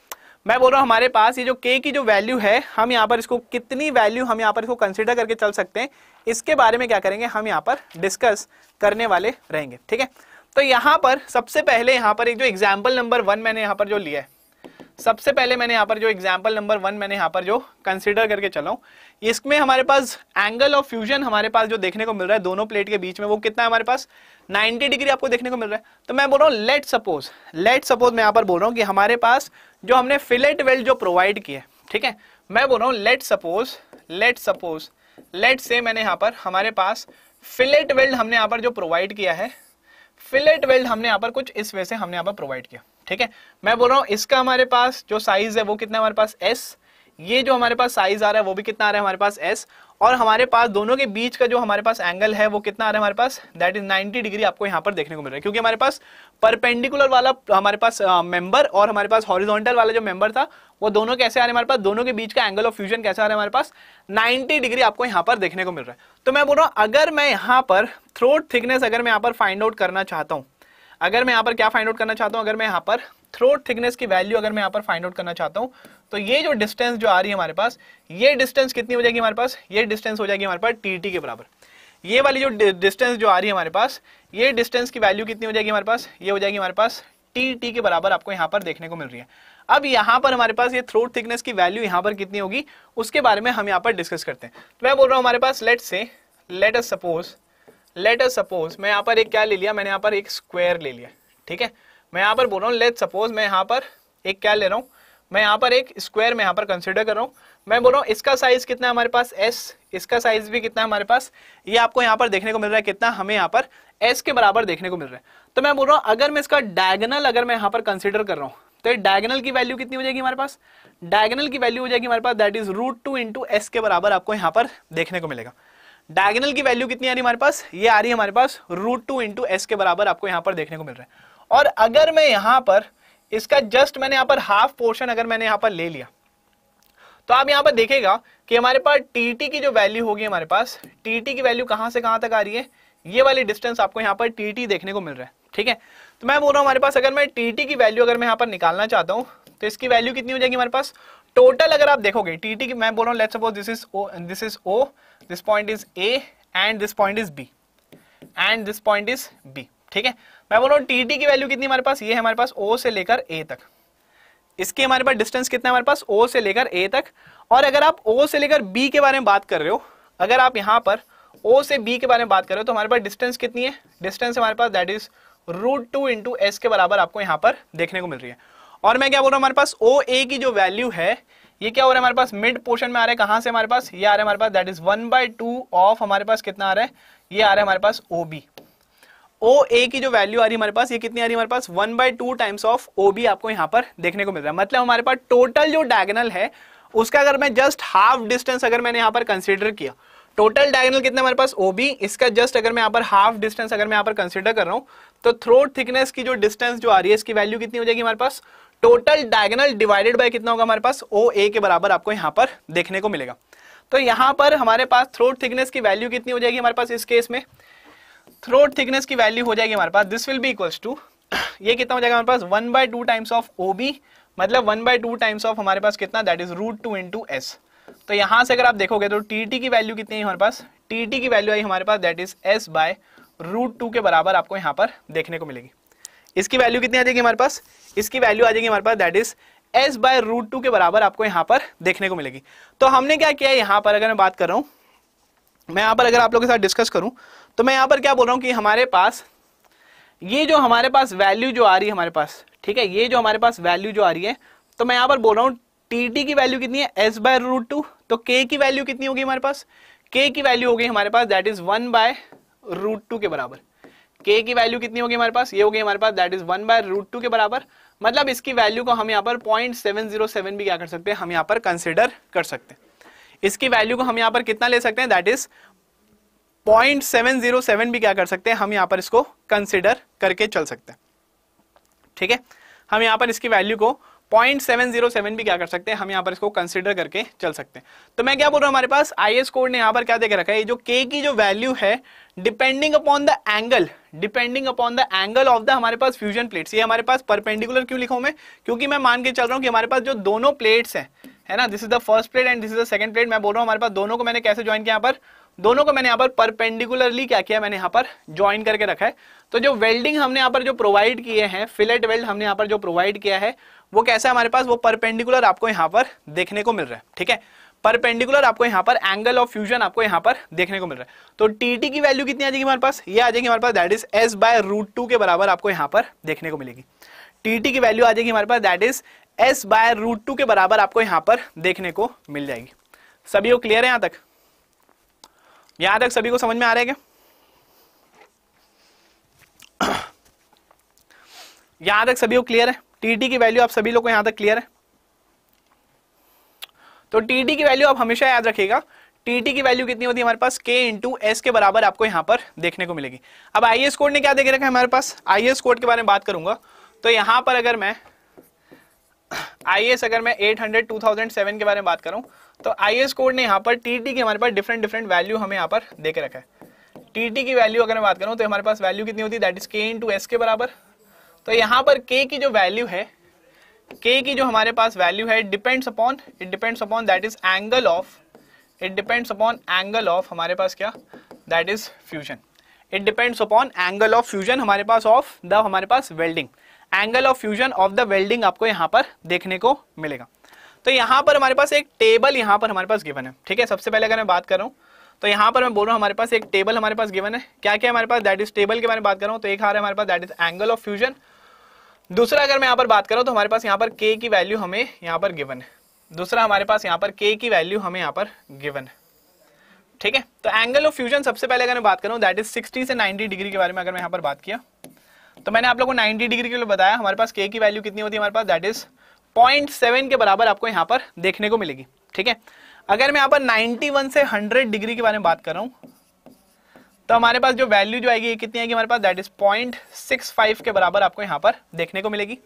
मैं बोल रहा हूं हमारे पास ये जो के की जो वैल्यू है हम यहाँ पर इसको कितनी वैल्यू हम यहाँ पर इसको कंसिडर करके चल सकते हैं इसके बारे में क्या करेंगे हम यहाँ पर डिस्कस करने वाले रहेंगे ठीक है तो यहां पर सबसे पहले यहां पर एक जो एग्जाम्पल नंबर वन मैंने यहां पर जो लिया है सबसे पहले मैंने यहां पर जो एग्जाम्पल नंबर वन मैंने यहाँ पर जो कंसिडर करके चला हूँ इसमें हमारे पास एंगल ऑफ फ्यूजन हमारे पास जो देखने को मिल रहा है दोनों प्लेट के बीच में वो कितना है हमारे पास 90 डिग्री आपको देखने को मिल रहा है तो मैं बोल रहा हूँ लेट सपोज लेट सपोज मैं यहाँ पर बोल रहा हूँ कि हमारे पास जो हमने फिलेट वेल्ट जो प्रोवाइड किया है ठीक है मैं बोल रहा हूँ let suppose let suppose let's say मैंने यहाँ पर हमारे पास फिलेट वेल्ड हमने यहाँ पर जो प्रोवाइड किया है फिलेट वेल्ड हमने यहाँ पर कुछ इस वे से हमने यहाँ पर प्रोवाइड किया ठीक है मैं बोल रहा हूँ इसका हमारे पास जो साइज है वो कितना हमारे पास एस ये जो हमारे पास साइज आ रहा है वो भी कितना आ रहा है हमारे पास एस और हमारे पास दोनों के बीच का जो हमारे पास एंगल है वो कितना आ रहा है हमारे पास दैट इज 90 डिग्री आपको यहाँ पर देखने को मिल रहा है क्योंकि हमारे पास परपेंडिकुलर वाला हमारे पास मेंबर uh, और हमारे पास हॉरिजॉन्टल वाला जो मेंबर था वो दोनों कैसे आ रहे हैं हमारे पास दोनों के बीच का एंगल ऑफ फ्यूजन कैसे आ रहा है हमारे पास नाइन्टी डिग्री आपको यहाँ पर देखने को मिल रहा है तो मैं बोल रहा हूँ अगर मैं यहाँ पर थ्रोट थिकनेस अगर मैं यहाँ पर फाइंड आउट करना चाहता हूँ अगर मैं यहाँ पर क्या फाइंड आउट करना चाहता हूँ अगर मैं यहाँ पर थ्रोट थिकनेस की वैल्यू अगर मैं यहाँ पर फाइंड आउट करना चाहता हूँ तो ये जो डिस्टेंस जो आ रही है हमारे पास ये डिस्टेंस कितनी हो जाएगी हमारे पास ये डिस्टेंस हो जाएगी हमारे पास टी के बराबर ये वाली जो डिस्टेंस जो आ रही है हमारे पास ये डिस्टेंस की वैल्यू कितनी हो जाएगी हमारे पास ये हो जाएगी हमारे पास टी टी के बराबर आपको यहाँ पर देखने को मिल रही है अब यहाँ पर हमारे पास ये थ्रोट थिकनेस की वैल्यू यहाँ पर कितनी होगी उसके बारे में हम यहाँ पर डिस्कस करते हैं तो मैं बोल रहा हूँ हमारे पास let's say let us suppose let us suppose मैं यहाँ पर एक क्या ले लिया मैंने यहाँ पर एक स्क्वायर ले लिया ठीक है मैं यहाँ पर बोल रहा हूँ लेट सपोज मैं यहाँ पर एक क्या ले रहा हूँ मैं यहाँ पर एक स्क्वायर में यहाँ पर कंसिडर कर रहा हूँ मैं बोल रहा हूँ इसका साइज कितना है हमारे पास एस इसका साइज भी कितना है हमारे पास ये आपको यहाँ पर देखने को मिल रहा है कितना हमें यहाँ पर एस के बराबर देखने को मिल रहा है तो मैं बोल रहा हूँ अगर मैं इसका डायगनल अगर मैं यहाँ पर कंसिडर कर रहा हूँ तो डायगनल की वैल्यू कितनी हो जाएगी हमारे पास डायगनल की वैल्यू हो जाएगी हमारे पास that is root two into S के बराबर आपको यहाँ पर देखने को मिलेगा डायगनल की वैल्यू कितनी आ रही हमारे पास ये आ रही है हमारे पास रूट टू इंटू एस के बराबर आपको यहां पर देखने को मिल रहा है और अगर मैं यहाँ पर इसका जस्ट मैंने यहां पर हाफ पोर्शन अगर मैंने यहां पर ले लिया तो आप यहाँ पर देखेगा कि हमारे पास टी टी की जो वैल्यू होगी हमारे पास टी टी की वैल्यू कहां से कहां तक आ रही है ये वाली डिस्टेंस आपको यहाँ पर टी टी देखने को मिल रहा है ठीक है तो मैं बोल रहा हूँ हमारे पास अगर मैं टी टी की वैल्यू अगर मैं यहाँ पर निकालना चाहता हूँ तो इसकी वैल्यू कितनी हो जाएगी हमारे पास टोटल अगर आप देखोगे टी टी की मैं बोल रहा हूँ let suppose this is O this is O this point is A and this point is B and this point is B ठीक है मैं बोल रहा हूँ टी की वैल्यू कितनी हमारे पास ये हमारे पास ओ से लेकर ए तक इसके हमारे पास डिस्टेंस कितना है हमारे पास ओ से लेकर ए तक और अगर आप ओ से लेकर बी के बारे में बात कर रहे हो अगर आप यहाँ पर ओ से बी के बारे में बात कर रहे हो तो हमारे पास डिस्टेंस कितनी है डिस्टेंस हमारे पास that is root two into S के बराबर आपको यहाँ पर देखने को मिल रही है और मैं क्या बोल रहा हूँ हमारे पास ओ ए की जो वैल्यू है ये क्या हो रहा है हमारे पास मिड पोर्शन में आ रहा है कहां से हमारे पास ये आ रहा है हमारे पास that is one by two of हमारे पास कितना आ रहा है ये आ रहा है हमारे पास ओ बी ओ ए की जो वैल्यू आ रही है हमारे पास ये कितनी आ रही हमारे पास one by two times of O B आपको यहाँ पर देखने को मिल रहा है मतलब हमारे पास टोटल जो डायगनल है उसका अगर मैं जस्ट हाफ डिस्टेंस अगर मैंने यहाँ पर कंसिडर किया टोटल डायगनल कितना हमारे पास ओ बी इसका जस्ट अगर मैं यहाँ पर हाफ डिस्टेंस अगर मैं यहाँ पर कंसिडर कर रहा हूँ तो थ्रोट थिकनेस की जो डिस्टेंस जो आ रही है इसकी वैल्यू कितनी हो जाएगी हमारे पास टोटल डायगनल डिवाइडेड बाय कितना होगा हमारे पास ओ ए के बराबर आपको यहाँ पर देखने को मिलेगा तो यहां पर हमारे पास थ्रोट थिकनेस की वैल्यू कितनी हो जाएगी हमारे पास इस केस में थ्रोट थिकनेस की वैल्यू हो जाएगी हमारे पास this will be equals to ये कितना हो जाएगा हमारे पास one by two times of O B मतलब one by two times of हमारे पास कितना that is root two into S तो यहां से अगर आप देखोगे तो टी टी की वैल्यू कितनी है हमारे पास टी टी की वैल्यू आई हमारे पास that is S by root two के बराबर आपको यहाँ पर देखने को मिलेगी इसकी वैल्यू कितनी आ जाएगी हमारे पास इसकी वैल्यू आ जाएगी हमारे पास that is S by root two के बराबर आपको यहां पर देखने को मिलेगी तो हमने क्या किया है यहाँ पर अगर मैं बात कर रहा हूं मैं यहां पर अगर आप लोग के साथ डिस्कस करूं तो मैं यहाँ पर क्या बोल रहा हूँ कि हमारे पास ये जो हमारे पास वैल्यू जो आ रही है हमारे पास ठीक है ये जो हमारे पास वैल्यू जो आ रही है तो मैं यहाँ पर बोल रहा हूँ टी टी की वैल्यू कितनी है एस बाय रूट टू तो के की वैल्यू कितनी होगी हमारे पास के की वैल्यू होगी हमारे पास that is one by root two के बराबर के की वैल्यू कितनी होगी हमारे पास ये होगी हमारे पास that is one by root two के बराबर मतलब इसकी वैल्यू को हम यहाँ पर पॉइंट सेवन जीरो सेवन भी क्या कर सकते हैं हम यहाँ पर कंसिडर कर सकते हैं इसकी वैल्यू को हम यहाँ पर कितना ले सकते हैं that is point seven zero seven भी क्या कर सकते हैं हम यहाँ पर इसको कंसिडर करके चल सकते हैं ठीक है हम यहाँ पर इसकी वैल्यू को पॉइंट सेवन जीरो सेवन भी क्या कर सकते हैं हम यहाँ पर इसको कंसिडर करके चल सकते हैं तो मैं क्या बोल रहा हूँ हमारे पास आई एस कोड ने यहाँ पर क्या देख रखा है जो के की जो वैल्यू है depending upon the angle depending upon the angle of the हमारे पास फ्यूजन प्लेट्स ये हमारे पास परपेंडिकुलर क्यों लिखा हूँ मैं क्योंकि मैं मान के चल रहा हूँ कि हमारे पास जो दोनों प्लेट्स हैं है ना this is the first plate and this is the second plate मैं बोल रहा हूँ हमारे पास दोनों को मैंने कैसे ज्वाइन किया यहाँ पर दोनों को मैंने यहाँ पर परपेंडिकुलरली क्या किया मैंने यहाँ पर ज्वाइन करके रखा है तो जो वेल्डिंग हमने यहाँ पर जो प्रोवाइड किए हैं फिलेट वेल्ड हमने यहाँ पर जो प्रोवाइड किया है वो कैसा है हमारे पास वो परपेंडिकुलर आपको यहाँ पर देखने को मिल रहा है ठीक है परपेंडिकुलर आपको यहाँ पर एंगल ऑफ फ्यूजन आपको यहाँ पर देखने को मिल रहा है तो टीटी की वैल्यू कितनी आ जाएगी हमारे पास ये आ जाएगी हमारे पास that is S by root two के बराबर आपको यहाँ पर देखने को मिलेगी टीटी की वैल्यू आ जाएगी हमारे पास that is S by root two के बराबर आपको यहाँ पर देखने को मिल जाएगी सभी को क्लियर है यहाँ तक यहां तक सभी को समझ में आ रहे क्या यहां तक सभी को क्लियर है टीटी की वैल्यू आप सभी लोग को यहां तक क्लियर है तो टीटी की वैल्यू आप हमेशा याद रखिएगा टीटी की वैल्यू कितनी होती है हमारे पास के इंटू एस के बराबर आपको यहां पर देखने को मिलेगी अब आई कोड ने क्या देख रखा है हमारे पास आई कोड के बारे में बात करूंगा तो यहां पर अगर मैं आई अगर मैं eight hundred two thousand seven के बारे में बात करूं तो आई एस कोड ने यहाँ पर टी टी की हमारे पास डिफरेंट डिफरेंट वैल्यू हमें यहाँ पर दे के रखा है टी टी की वैल्यू अगर मैं बात करूँ तो हमारे पास वैल्यू कितनी होती है दैट इज के इन टू एस के बराबर तो यहाँ पर के की जो वैल्यू है के की जो हमारे पास वैल्यू है depends upon it depends upon that is angle of it depends upon angle of हमारे पास क्या that is fusion it depends upon angle of fusion हमारे पास ऑफ द हमारे पास welding angle of fusion of the welding आपको यहाँ पर देखने को मिलेगा तो यहाँ पर हमारे पास एक टेबल यहाँ पर हमारे पास गिवन है ठीक है सबसे पहले अगर मैं बात कर रहा हूं तो यहाँ पर मैं बोल रहा हूं हमारे पास एक टेबल हमारे पास गिवन है क्या क्या हमारे पास दैट इज टेबल के बारे में बात कर रहा तो एक आ रहा है हमारे पास that is angle of fusion दूसरा अगर मैं यहाँ पर बात करूं तो हमारे पास यहाँ पर के की वैल्यू हमें यहाँ पर गिवन है दूसरा हमारे पास यहाँ पर के की वैल्यू हमें यहाँ पर गिवन है ठीक है तो एंगल ऑफ फ्यूजन सबसे पहले अगर मैं बात करूँ दैट इज सिक्सटी से 90 डिग्री के बारे में अगर मैं यहाँ पर बात किया तो मैंने आप लोगों को 90 डिग्री के लिए बताया हमारे पास के की वैल्यू कितनी होती है हमारे पास दैट इज पॉइंट सेवन के बराबर आपको यहां पर देखने को मिलेगी ठीक है अगर मैं यहां पर 91 से 100 डिग्री के बारे में बात कर रहा हूं तो हमारे पास जो वैल्यू जो आएगी ये कितनी आएगी हमारे पास that is point six five के बराबर आपको यहां पर देखने को मिलेगी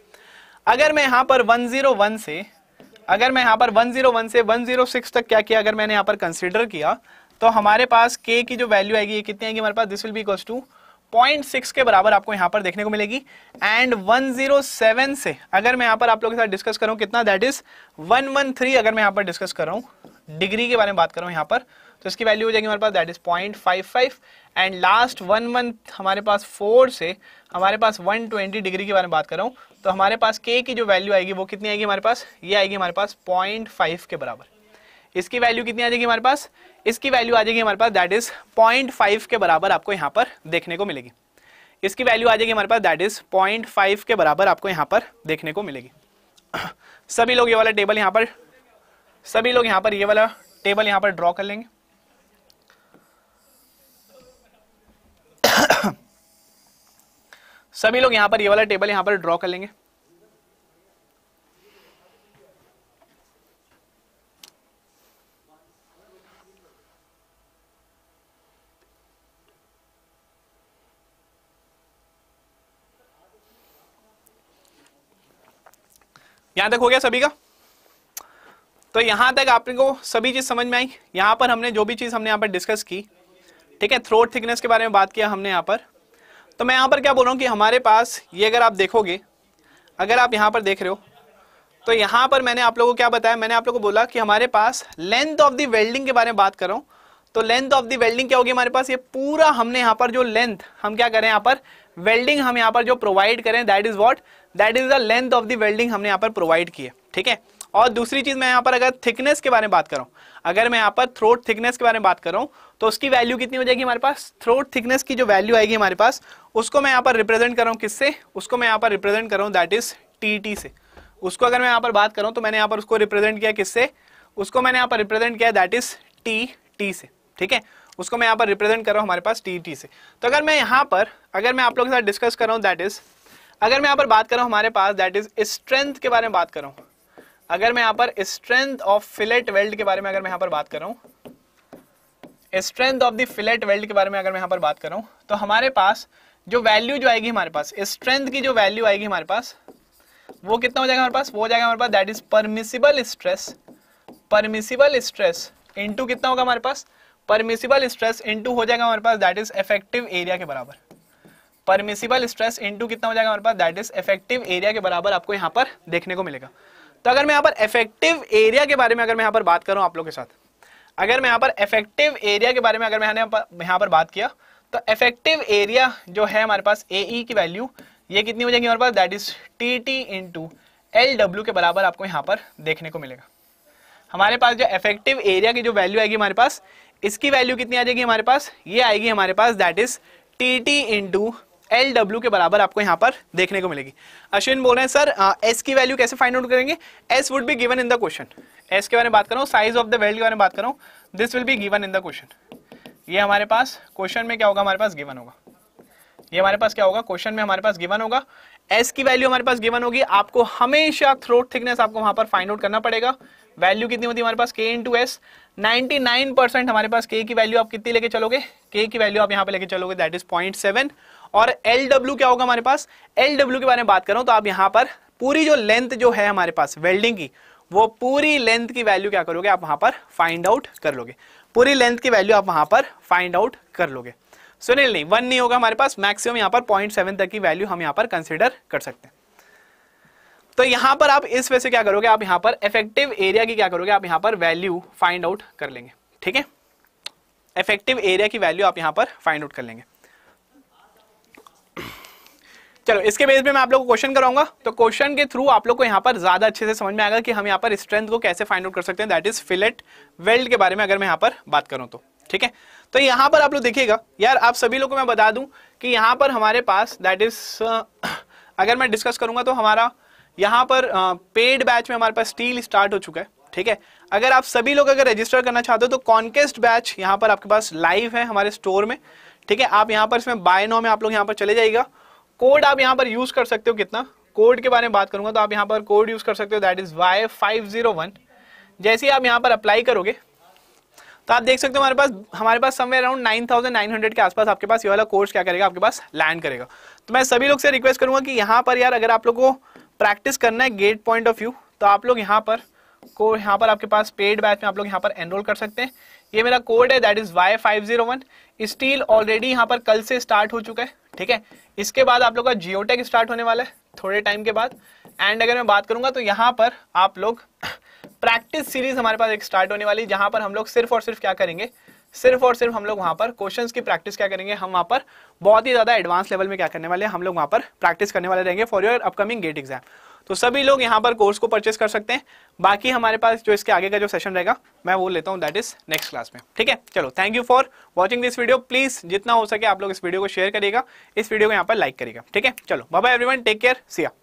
अगर मैं यहाँ पर 101 से अगर मैं यहां पर 101 से 106 तक क्या किया अगर मैंने यहाँ पर कंसिडर किया तो हमारे पास के की जो वैल्यू आएगी ये कितनी आएगी हमारे पास this will be equals to 0.6 के बराबर आपको यहाँ पर देखने को मिलेगी एंड 107 से अगर मैं यहाँ पर आप लोगों के साथ डिस्कस करूँ कितना दैट इज 113 अगर मैं यहाँ पर डिस्कस कर रहा हूं डिग्री के बारे में बात कर रहा यहाँ पर तो इसकी वैल्यू हो जाएगी हमारे पास that is five and last one month हमारे पास फोर से हमारे पास 120 डिग्री के बारे में बात कर रहा हूं तो हमारे पास के की जो वैल्यू आएगी वो कितनी आएगी हमारे पास ये आएगी हमारे पास फाइव के बराबर इसकी वैल्यू कितनी आ जाएगी हमारे पास इसकी वैल्यू आ जाएगी हमारे पास दैट इज पॉइंट फाइव के बराबर आपको यहाँ पर देखने को मिलेगी इसकी वैल्यू आ जाएगी हमारे पास दैट इज पॉइंट फाइव के बराबर आपको यहाँ पर देखने को मिलेगी सभी लोग ये वाला टेबल यहाँ पर सभी लोग यहाँ पर ये वाला टेबल यहाँ पर ड्रॉ कर लेंगे सभी लोग यहाँ पर ये वाला टेबल यहाँ पर ड्रॉ कर लेंगे यहां तक हो गया सभी का तो यहां तक को सभी चीज समझ में आई यहां पर हमने जो भी चीज हमने यहां पर डिस्कस की ठीक है थ्रोट थिकनेस के बारे में बात किया हमने यहां पर तो मैं यहां पर क्या बोल रहा हूं कि हमारे पास ये अगर आप देखोगे अगर आप यहां पर देख रहे हो तो यहां पर मैंने आप लोगों को क्या बताया मैंने आप लोगों को बोला कि हमारे पास लेंथ ऑफ दी वेल्डिंग के बारे में बात करो तो लेंथ ऑफ दी वेल्डिंग क्या होगी हमारे पास ये पूरा हमने यहां पर जो लेंथ हम क्या करें यहां पर वेल्डिंग हम यहां पर जो प्रोवाइड करें that is what that is the length of the welding हमने यहाँ पर प्रोवाइड की है ठीक है और दूसरी चीज मैं यहाँ पर अगर थिकनेस के बारे में बात करूँ अगर मैं यहाँ पर थ्रोट थिकनेस के बारे में बात करूँ तो उसकी वैल्यू कितनी हो जाएगी हमारे पास थ्रोट थिकनेस की जो वैल्यू आएगी हमारे पास उसको मैं यहाँ पर रिप्रेजेंट कर रहा हूँ किससे उसको मैं यहाँ पर रिप्रेजेंट कर रहा हूँ दैट इज टी टी से उसको अगर मैं यहाँ पर बात करूँ तो मैंने यहाँ पर उसको रिप्रेजेंट किया किससे उसको मैंने यहाँ पर रिप्रेजेंट किया दैट इज टी टी से ठीक है उसको मैं यहाँ पर रिप्रेजेंट कर रहा हूँ हमारे पास टी टी से तो अगर मैं यहाँ पर अगर मैं आप लोगों के साथ डिस्कस कर रहा हूँ दैट इज अगर मैं यहाँ पर बात करूँ हमारे पास दैट इज स्ट्रेंथ के बारे में बात करूँ अगर मैं यहाँ पर स्ट्रेंथ ऑफ फिलेट वेल्ड के बारे में अगर मैं यहाँ पर बात करूँ strength of the fillet weld के बारे में अगर मैं यहाँ पर बात करूँ तो हमारे पास जो वैल्यू जो आएगी हमारे पास स्ट्रेंथ की जो वैल्यू आएगी हमारे पास वो कितना हो जाएगा हमारे पास वो हो जाएगा हमारे पास that is permissible stress permissible stress into कितना होगा हमारे पास परमिसिबल स्ट्रेस इंटू हो जाएगा हमारे पास दैट इज इफेक्टिव एरिया के बराबर परमिसिबल स्ट्रेस इनटू कितना हो जाएगा हमारे पास दैट इज इफेक्टिव एरिया के बराबर आपको यहाँ पर देखने को मिलेगा तो अगर मैं यहाँ पर इफेक्टिव एरिया के बारे में अगर मैं यहाँ पर बात करूँ आप लोग के साथ अगर मैं यहाँ पर इफेक्टिव एरिया के बारे में अगर मैंने यहाँ पर बात किया तो इफेक्टिव एरिया जो है हमारे पास ए e की वैल्यू ये कितनी हो जाएगी हमारे पास that is T T into L W के बराबर आपको यहाँ पर देखने को मिलेगा हमारे पास जो इफेक्टिव एरिया की जो वैल्यू आएगी हमारे पास इसकी वैल्यू कितनी आ जाएगी हमारे पास ये आएगी हमारे पास that is T T into L W के बराबर आपको यहां पर देखने को मिलेगी अश्विन बोल रहे हैं सर एस की वैल्यू कैसे फाइंड आउट करेंगे S would be given in the question S के बारे में बात करो साइज ऑफ द वेल्ड के बारे में बात करो this will be given in the question ये हमारे पास क्वेश्चन में क्या होगा हमारे पास गिवन होगा ये हमारे पास क्या होगा क्वेश्चन में हमारे पास गिवन होगा एस की वैल्यू हमारे पास गिवन होगी आपको हमेशा थ्रोट थिकनेस आपको वहां पर फाइंड आउट करना पड़ेगा वैल्यू कितनी होती है हमारे पास के इंटू एस नाइनटी हमारे पास के की वैल्यू आप कितनी लेके चलोगे के की वैल्यू आप यहाँ पे लेके चलोगे दैट इज पॉइंट सेवन और एल डब्ल्यू क्या होगा हमारे पास एल डब्ल्यू के बारे में बात करूं तो आप यहां पर पूरी जो लेंथ जो है हमारे पास वेल्डिंग की वो पूरी लेंथ की वैल्यू क्या करोगे आप वहां पर फाइंड आउट कर लोगे पूरी लेंथ की वैल्यू आप वहां पर फाइंड आउट कर लोगे सुनील नहीं वन नहीं होगा हमारे पास मैक्सिमम यहां पर पॉइंट सेवन तक की वैल्यू हम यहां पर कंसिडर कर सकते हैं तो यहां पर आप इस वजह से क्या करोगे आप यहां पर इफेक्टिव एरिया की क्या करोगे आप यहां पर वैल्यू फाइंड आउट कर लेंगे ठीक है इफेक्टिव एरिया की वैल्यू आप यहां पर फाइंड आउट कर लेंगे चलो इसके बेस पे मैं आप लोग को क्वेश्चन कराऊंगा तो क्वेश्चन के थ्रू आप लोग को यहाँ पर ज्यादा अच्छे से समझ में आएगा कि हम यहाँ पर स्ट्रेंथ को कैसे फाइंड आउट कर सकते हैं दैट इज फिलेट वेल्ड के बारे में अगर मैं यहाँ पर बात करूँ तो ठीक है तो यहाँ पर आप लोग देखिएगा यार आप सभी लोग को मैं बता दूं कि यहाँ पर हमारे पास दैट इज अगर मैं डिस्कस करूंगा तो हमारा यहाँ पर पेड बैच में हमारे पास स्टील स्टार्ट हो चुका है ठीक है अगर आप सभी लोग अगर रजिस्टर करना चाहते हो तो कॉन्केस्ट बैच यहाँ पर आपके पास लाइव है हमारे स्टोर में ठीक है आप यहाँ पर इसमें बाय नो में आप लोग यहाँ पर चले जाइएगा कोड आप यहां पर यूज कर सकते हो कितना कोड के बारे में बात करूंगा तो आप यहाँ पर कोड यूज कर सकते हो that is Y five zero one जैसे ही आप यहां पर अप्लाई करोगे तो आप देख सकते हो हमारे पास हमारे पास समय अराउंड हंड्रेड के आसपास आपके पास ये वाला कोर्स क्या करेगा आपके पास लैंड करेगा तो मैं सभी लोग से रिक्वेस्ट करूंगा कि यहाँ पर यार अगर आप लोग को प्रैक्टिस करना है गेट पॉइंट ऑफ व्यू तो आप लोग यहाँ पर को यहाँ पर आपके पास पेड बैच में आप लोग यहाँ पर एनरोल कर सकते हैं ये मेरा कोड है that is Y five zero one steel already यहाँ पर कल से स्टार्ट हो चुका है ठीक है इसके बाद आप लोग का जियोटेक स्टार्ट होने वाला है थोड़े टाइम के बाद एंड अगर मैं बात करूंगा तो यहाँ पर आप लोग प्रैक्टिस सीरीज हमारे पास एक स्टार्ट होने वाली जहां पर हम लोग सिर्फ और सिर्फ क्या करेंगे सिर्फ और सिर्फ हम लोग वहां पर क्वेश्चन की प्रैक्टिस क्या करेंगे हम वहां पर बहुत ही ज्यादा एडवांस लेवल में क्या करने वाले हैं हम लोग वहां पर प्रैक्टिस करने वाले रहेंगे for your upcoming GATE exam तो सभी लोग यहाँ पर कोर्स को परचेस कर सकते हैं बाकी हमारे पास जो इसके आगे का जो सेशन रहेगा मैं वो लेता हूँ दैट इज नेक्स्ट क्लास में ठीक है चलो thank you for watching this video please जितना हो सके आप लोग इस वीडियो को शेयर करिएगा इस वीडियो को यहाँ पर लाइक करिएगा ठीक है चलो बाबा एवरीवन टेक केयर सिया